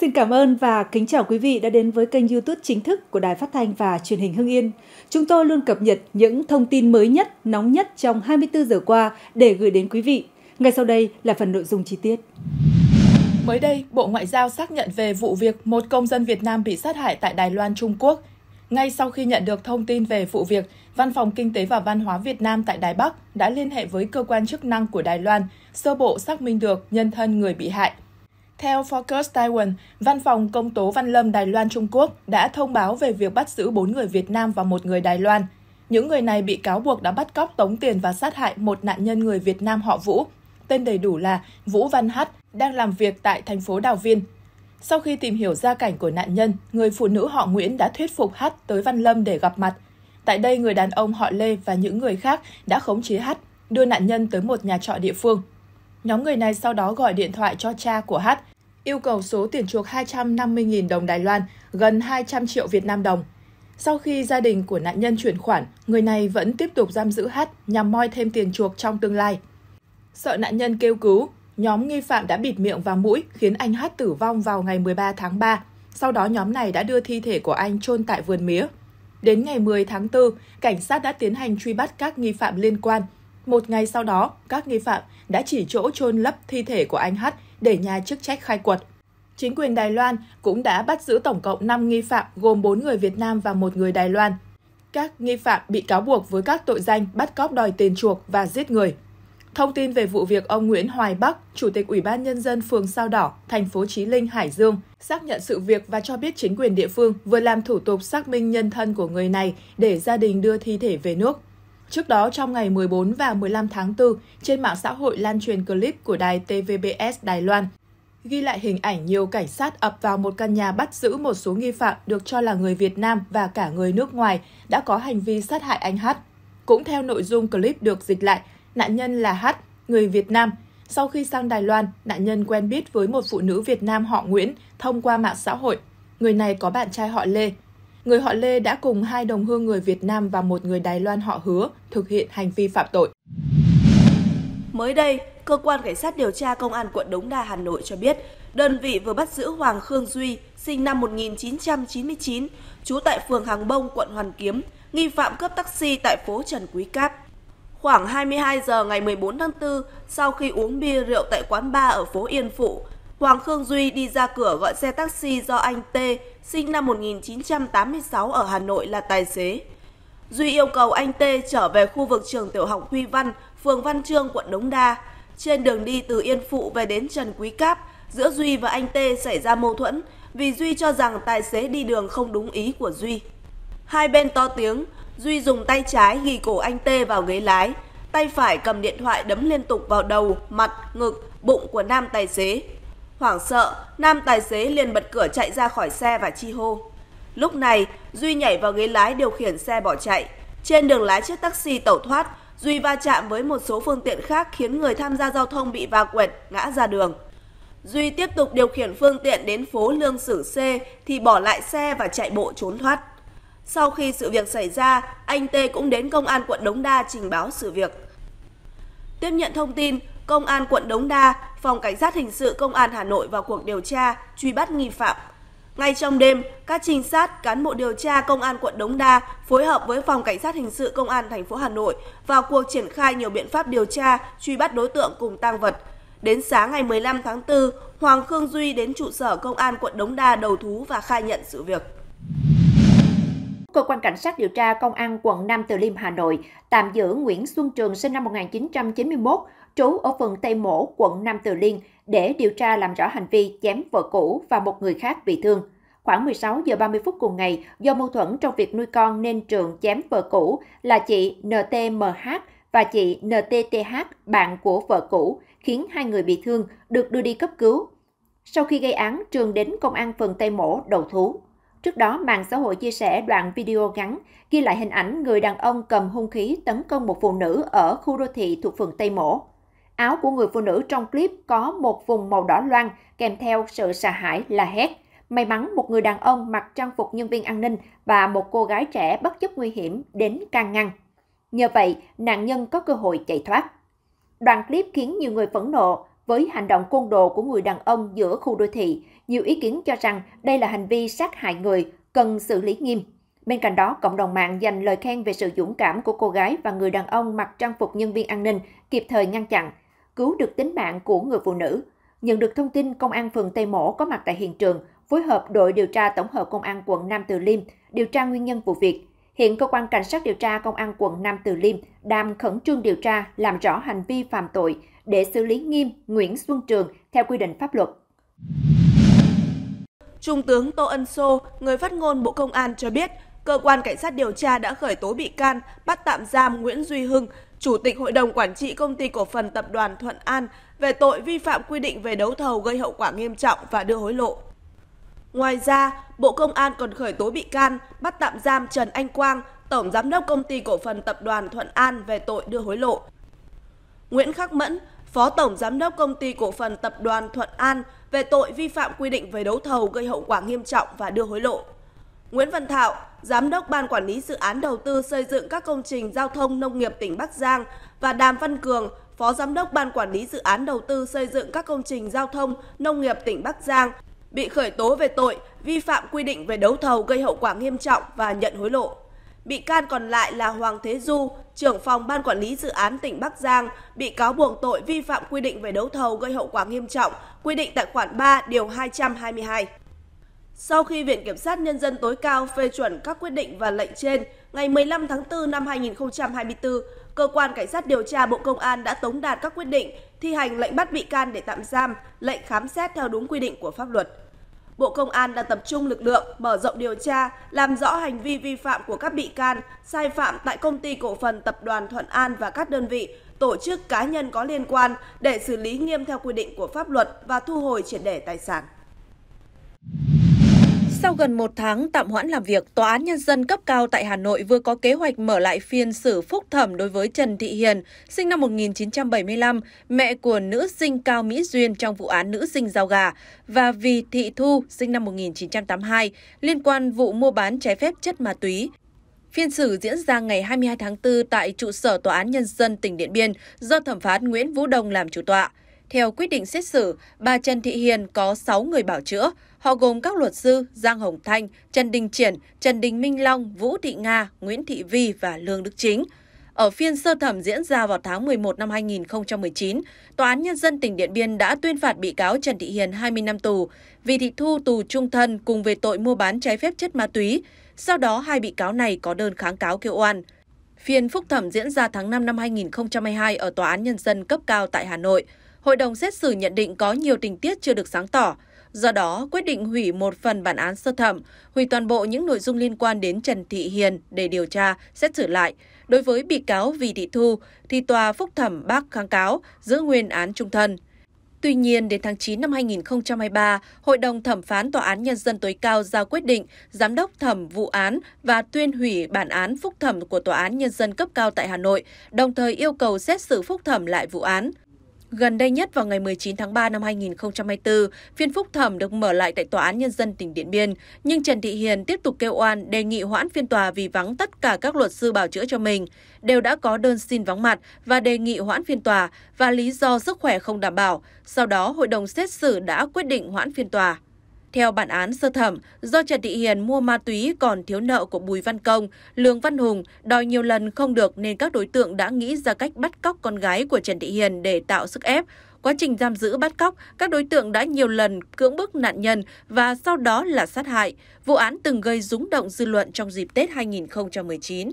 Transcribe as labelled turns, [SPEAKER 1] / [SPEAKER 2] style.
[SPEAKER 1] Xin cảm ơn và kính chào quý vị đã đến với kênh YouTube chính thức của Đài Phát thanh và Truyền hình Hưng Yên. Chúng tôi luôn cập nhật những thông tin mới nhất, nóng nhất trong 24 giờ qua để gửi đến quý vị. Ngay sau đây là phần nội dung chi tiết.
[SPEAKER 2] Mới đây, Bộ Ngoại giao xác nhận về vụ việc một công dân Việt Nam bị sát hại tại Đài Loan, Trung Quốc. Ngay sau khi nhận được thông tin về vụ việc, Văn phòng Kinh tế và Văn hóa Việt Nam tại Đài Bắc đã liên hệ với cơ quan chức năng của Đài Loan, sơ bộ xác minh được nhân thân người bị hại – theo Focus Taiwan, Văn phòng Công tố Văn Lâm Đài Loan Trung Quốc đã thông báo về việc bắt giữ 4 người Việt Nam và một người Đài Loan. Những người này bị cáo buộc đã bắt cóc tống tiền và sát hại một nạn nhân người Việt Nam họ Vũ, tên đầy đủ là Vũ Văn Hát, đang làm việc tại thành phố Đào Viên. Sau khi tìm hiểu gia cảnh của nạn nhân, người phụ nữ họ Nguyễn đã thuyết phục Hát tới Văn Lâm để gặp mặt. Tại đây, người đàn ông họ Lê và những người khác đã khống chế Hát, đưa nạn nhân tới một nhà trọ địa phương. Nhóm người này sau đó gọi điện thoại cho cha của Hát yêu cầu số tiền chuộc 250.000 đồng Đài Loan, gần 200 triệu Việt Nam đồng. Sau khi gia đình của nạn nhân chuyển khoản, người này vẫn tiếp tục giam giữ H, nhằm moi thêm tiền chuộc trong tương lai. Sợ nạn nhân kêu cứu, nhóm nghi phạm đã bịt miệng và mũi khiến anh H tử vong vào ngày 13 tháng 3. Sau đó nhóm này đã đưa thi thể của anh chôn tại vườn mía. Đến ngày 10 tháng 4, cảnh sát đã tiến hành truy bắt các nghi phạm liên quan. Một ngày sau đó, các nghi phạm đã chỉ chỗ chôn lấp thi thể của anh Hát để nhà chức trách khai quật. Chính quyền Đài Loan cũng đã bắt giữ tổng cộng 5 nghi phạm gồm 4 người Việt Nam và một người Đài Loan. Các nghi phạm bị cáo buộc với các tội danh bắt cóc đòi tiền chuộc và giết người. Thông tin về vụ việc ông Nguyễn Hoài Bắc, Chủ tịch Ủy ban Nhân dân phường Sao Đỏ, thành phố Chí Linh, Hải Dương, xác nhận sự việc và cho biết chính quyền địa phương vừa làm thủ tục xác minh nhân thân của người này để gia đình đưa thi thể về nước. Trước đó, trong ngày 14 và 15 tháng 4, trên mạng xã hội lan truyền clip của đài TVBS Đài Loan ghi lại hình ảnh nhiều cảnh sát ập vào một căn nhà bắt giữ một số nghi phạm được cho là người Việt Nam và cả người nước ngoài đã có hành vi sát hại anh H. Cũng theo nội dung clip được dịch lại, nạn nhân là H, người Việt Nam. Sau khi sang Đài Loan, nạn nhân quen biết với một phụ nữ Việt Nam họ Nguyễn thông qua mạng xã hội. Người này có bạn trai họ Lê, người họ Lê đã cùng hai đồng hương người Việt Nam và một người Đài Loan họ hứa thực hiện hành vi phạm tội. Mới đây,
[SPEAKER 3] Cơ quan Cảnh sát điều tra Công an quận Đống Đa Hà Nội cho biết, đơn vị vừa bắt giữ Hoàng Khương Duy, sinh năm 1999, trú tại phường Hàng Bông, quận Hoàn Kiếm, nghi phạm cướp taxi tại phố Trần Quý Cáp. Khoảng 22 giờ ngày 14 tháng 4, sau khi uống bia rượu tại quán bar ở phố Yên Phụ, Hoàng Khương Duy đi ra cửa gọi xe taxi do anh T sinh năm 1986 ở Hà Nội là tài xế. Duy yêu cầu anh T trở về khu vực trường tiểu học Huy Văn, phường Văn Trương, quận Đống Đa. Trên đường đi từ Yên Phụ về đến Trần Quý Cáp, giữa Duy và anh T xảy ra mâu thuẫn vì Duy cho rằng tài xế đi đường không đúng ý của Duy. Hai bên to tiếng, Duy dùng tay trái ghi cổ anh T vào ghế lái, tay phải cầm điện thoại đấm liên tục vào đầu, mặt, ngực, bụng của nam tài xế. Hoảng sợ, nam tài xế liền bật cửa chạy ra khỏi xe và chi hô. Lúc này, Duy nhảy vào ghế lái điều khiển xe bỏ chạy. Trên đường lái chiếc taxi tẩu thoát, Duy va chạm với một số phương tiện khác khiến người tham gia giao thông bị va quẹt, ngã ra đường. Duy tiếp tục điều khiển phương tiện đến phố Lương Sử C thì bỏ lại xe và chạy bộ trốn thoát. Sau khi sự việc xảy ra, anh T cũng đến công an quận Đống Đa trình báo sự việc. Tiếp nhận thông tin, Công an quận Đống Đa, Phòng Cảnh sát Hình sự Công an Hà Nội vào cuộc điều tra, truy bắt nghi phạm. Ngay trong đêm, các trinh sát, cán bộ điều tra Công an quận Đống Đa phối hợp với Phòng Cảnh sát Hình sự Công an thành phố Hà Nội vào cuộc triển khai nhiều biện pháp điều tra, truy bắt đối tượng cùng tang vật. Đến sáng ngày 15 tháng 4, Hoàng Khương Duy đến trụ sở Công an quận Đống Đa đầu thú và khai nhận sự việc.
[SPEAKER 4] Cơ quan Cảnh sát điều tra Công an quận Nam Từ Liêm, Hà Nội tạm giữ Nguyễn Xuân Trường sinh năm 1991, trú ở phường Tây Mỗ, quận Nam Từ Liêm để điều tra làm rõ hành vi chém vợ cũ và một người khác bị thương. Khoảng 16 giờ 30 phút cùng ngày, do mâu thuẫn trong việc nuôi con nên Trường chém vợ cũ là chị NTMH và chị NTTH, bạn của vợ cũ, khiến hai người bị thương, được đưa đi cấp cứu. Sau khi gây án, Trường đến công an phường Tây Mỗ đầu thú. Trước đó, mạng xã hội chia sẻ đoạn video ngắn ghi lại hình ảnh người đàn ông cầm hung khí tấn công một phụ nữ ở khu đô thị thuộc phường Tây Mỗ. Áo của người phụ nữ trong clip có một vùng màu đỏ loang kèm theo sự sợ hãi là hét. May mắn một người đàn ông mặc trang phục nhân viên an ninh và một cô gái trẻ bất chấp nguy hiểm đến can ngăn. Nhờ vậy, nạn nhân có cơ hội chạy thoát. Đoạn clip khiến nhiều người phẫn nộ với hành động côn đồ của người đàn ông giữa khu đô thị, nhiều ý kiến cho rằng đây là hành vi sát hại người, cần xử lý nghiêm. Bên cạnh đó, cộng đồng mạng dành lời khen về sự dũng cảm của cô gái và người đàn ông mặc trang phục nhân viên an ninh kịp thời ngăn chặn, cứu được tính mạng của người phụ nữ. Nhận được thông tin, Công an phường Tây Mỗ có mặt tại hiện trường, phối hợp đội điều tra tổng hợp Công an quận Nam Từ Liêm, điều tra nguyên nhân vụ việc. Hiện cơ quan cảnh sát điều tra công an quận Nam Từ Liêm đang khẩn trương điều tra làm rõ hành vi phạm tội để xử lý nghiêm Nguyễn Xuân Trường theo quy định pháp luật. Trung
[SPEAKER 3] tướng Tô Ân Sô, người phát ngôn Bộ Công an cho biết, cơ quan cảnh sát điều tra đã khởi tố bị can, bắt tạm giam Nguyễn Duy Hưng, Chủ tịch Hội đồng Quản trị Công ty Cổ phần Tập đoàn Thuận An về tội vi phạm quy định về đấu thầu gây hậu quả nghiêm trọng và đưa hối lộ. Ngoài ra, Bộ Công an còn khởi tố bị can, bắt tạm giam Trần Anh Quang, Tổng Giám đốc Công ty Cổ phần Tập đoàn Thuận An về tội đưa hối lộ. Nguyễn Khắc Mẫn, Phó Tổng Giám đốc Công ty Cổ phần Tập đoàn Thuận An về tội vi phạm quy định về đấu thầu gây hậu quả nghiêm trọng và đưa hối lộ. Nguyễn Văn Thảo, Giám đốc Ban Quản lý Dự án Đầu tư xây dựng các công trình giao thông nông nghiệp tỉnh Bắc Giang và Đàm Văn Cường, Phó Giám đốc Ban Quản lý Dự án Đầu tư xây dựng các công trình giao thông nông nghiệp tỉnh Bắc Giang bị khởi tố về tội vi phạm quy định về đấu thầu gây hậu quả nghiêm trọng và nhận hối lộ. Bị can còn lại là Hoàng Thế Du, trưởng phòng Ban Quản lý Dự án tỉnh Bắc Giang, bị cáo buộc tội vi phạm quy định về đấu thầu gây hậu quả nghiêm trọng, quy định tại khoản 3, điều 222. Sau khi Viện Kiểm sát Nhân dân tối cao phê chuẩn các quyết định và lệnh trên, ngày 15 tháng 4 năm 2024, Cơ quan Cảnh sát điều tra Bộ Công an đã tống đạt các quyết định thi hành lệnh bắt bị can để tạm giam, lệnh khám xét theo đúng quy định của pháp luật. Bộ Công an đang tập trung lực lượng mở rộng điều tra, làm rõ hành vi vi phạm của các bị can, sai phạm tại công ty cổ phần tập đoàn Thuận An và các đơn vị, tổ chức cá nhân có liên quan để xử lý nghiêm theo quy định của pháp luật và thu hồi triệt để tài sản.
[SPEAKER 1] Sau gần một tháng tạm hoãn làm việc, Tòa án Nhân dân cấp cao
[SPEAKER 3] tại Hà Nội vừa có kế hoạch mở
[SPEAKER 1] lại phiên xử phúc thẩm đối với Trần Thị Hiền, sinh năm 1975, mẹ của nữ sinh Cao Mỹ Duyên trong vụ án nữ sinh giao gà, và Vì Thị Thu, sinh năm 1982, liên quan vụ mua bán trái phép chất ma túy. Phiên xử diễn ra ngày 22 tháng 4 tại trụ sở Tòa án Nhân dân tỉnh Điện Biên do thẩm phán Nguyễn Vũ Đông làm chủ tọa. Theo quyết định xét xử, bà Trần Thị Hiền có 6 người bảo chữa. Họ gồm các luật sư Giang Hồng Thanh, Trần Đình Triển, Trần Đình Minh Long, Vũ Thị Nga, Nguyễn Thị Vi và Lương Đức Chính. Ở phiên sơ thẩm diễn ra vào tháng 11 năm 2019, Tòa án Nhân dân tỉnh Điện Biên đã tuyên phạt bị cáo Trần Thị Hiền 20 năm tù, vì thị thu tù trung thân cùng về tội mua bán trái phép chất ma túy. Sau đó, hai bị cáo này có đơn kháng cáo kêu oan. Phiên phúc thẩm diễn ra tháng 5 năm 2022 ở Tòa án Nhân dân cấp cao tại Hà Nội hội đồng xét xử nhận định có nhiều tình tiết chưa được sáng tỏ, do đó quyết định hủy một phần bản án sơ thẩm, hủy toàn bộ những nội dung liên quan đến Trần Thị Hiền để điều tra, xét xử lại. Đối với bị cáo Vì Thị Thu, thì tòa phúc thẩm bác kháng cáo giữ nguyên án trung thân. Tuy nhiên, đến tháng 9 năm 2023, Hội đồng Thẩm phán Tòa án Nhân dân tối cao ra quyết định giám đốc thẩm vụ án và tuyên hủy bản án phúc thẩm của Tòa án Nhân dân cấp cao tại Hà Nội, đồng thời yêu cầu xét xử phúc thẩm lại vụ án. Gần đây nhất vào ngày 19 tháng 3 năm 2024, phiên phúc thẩm được mở lại tại Tòa án Nhân dân tỉnh Điện Biên, nhưng Trần Thị Hiền tiếp tục kêu oan đề nghị hoãn phiên tòa vì vắng tất cả các luật sư bảo chữa cho mình, đều đã có đơn xin vắng mặt và đề nghị hoãn phiên tòa và lý do sức khỏe không đảm bảo. Sau đó, hội đồng xét xử đã quyết định hoãn phiên tòa. Theo bản án sơ thẩm, do Trần Thị Hiền mua ma túy còn thiếu nợ của Bùi Văn Công, Lương Văn Hùng đòi nhiều lần không được nên các đối tượng đã nghĩ ra cách bắt cóc con gái của Trần Thị Hiền để tạo sức ép. Quá trình giam giữ bắt cóc, các đối tượng đã nhiều lần cưỡng bức nạn nhân và sau đó là sát hại. Vụ án từng gây rúng động dư luận trong dịp Tết 2019.